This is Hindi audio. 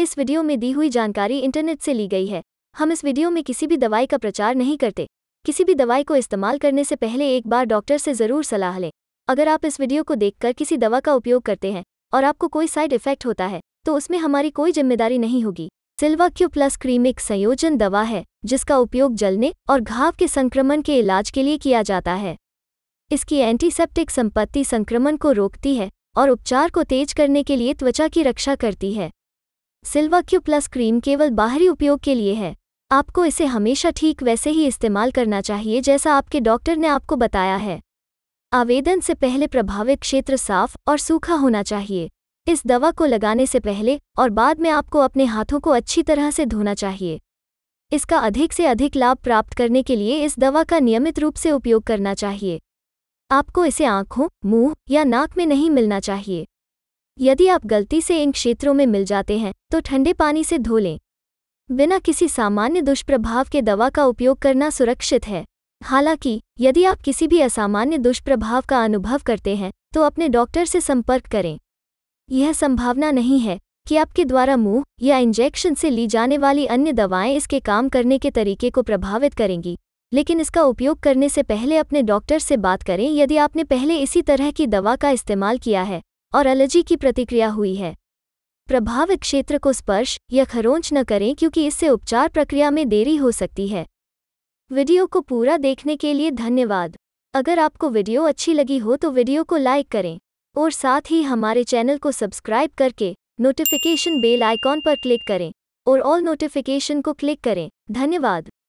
इस वीडियो में दी हुई जानकारी इंटरनेट से ली गई है हम इस वीडियो में किसी भी दवाई का प्रचार नहीं करते किसी भी दवाई को इस्तेमाल करने से पहले एक बार डॉक्टर से ज़रूर सलाह लें अगर आप इस वीडियो को देखकर किसी दवा का उपयोग करते हैं और आपको कोई साइड इफेक्ट होता है तो उसमें हमारी कोई जिम्मेदारी नहीं होगी सिल्वा क्यू प्लस क्रीम एक संयोजन दवा है जिसका उपयोग जलने और घाव के संक्रमण के इलाज के लिए किया जाता है इसकी एंटीसेप्टिक संपत्ति संक्रमण को रोकती है और उपचार को तेज करने के लिए त्वचा की रक्षा करती है सिल्वा क्यू प्लस क्रीम केवल बाहरी उपयोग के लिए है आपको इसे हमेशा ठीक वैसे ही इस्तेमाल करना चाहिए जैसा आपके डॉक्टर ने आपको बताया है आवेदन से पहले प्रभावित क्षेत्र साफ और सूखा होना चाहिए इस दवा को लगाने से पहले और बाद में आपको अपने हाथों को अच्छी तरह से धोना चाहिए इसका अधिक से अधिक लाभ प्राप्त करने के लिए इस दवा का नियमित रूप से उपयोग करना चाहिए आपको इसे आंखों, मुंह या नाक में नहीं मिलना चाहिए यदि आप गलती से इन क्षेत्रों में मिल जाते हैं तो ठंडे पानी से धो लें बिना किसी सामान्य दुष्प्रभाव के दवा का उपयोग करना सुरक्षित है हालांकि यदि आप किसी भी असामान्य दुष्प्रभाव का अनुभव करते हैं तो अपने डॉक्टर से संपर्क करें यह संभावना नहीं है कि आपके द्वारा मुंह या इंजेक्शन से ली जाने वाली अन्य दवाएं इसके काम करने के तरीके को प्रभावित करेंगी लेकिन इसका उपयोग करने से पहले अपने डॉक्टर से बात करें यदि आपने पहले इसी तरह की दवा का इस्तेमाल किया है और एलर्जी की प्रतिक्रिया हुई है प्रभावित क्षेत्र को स्पर्श या खरोंच न करें क्योंकि इससे उपचार प्रक्रिया में देरी हो सकती है वीडियो को पूरा देखने के लिए धन्यवाद अगर आपको वीडियो अच्छी लगी हो तो वीडियो को लाइक करें और साथ ही हमारे चैनल को सब्सक्राइब करके नोटिफिकेशन बेल आइकॉन पर क्लिक करें और ऑल नोटिफिकेशन को क्लिक करें धन्यवाद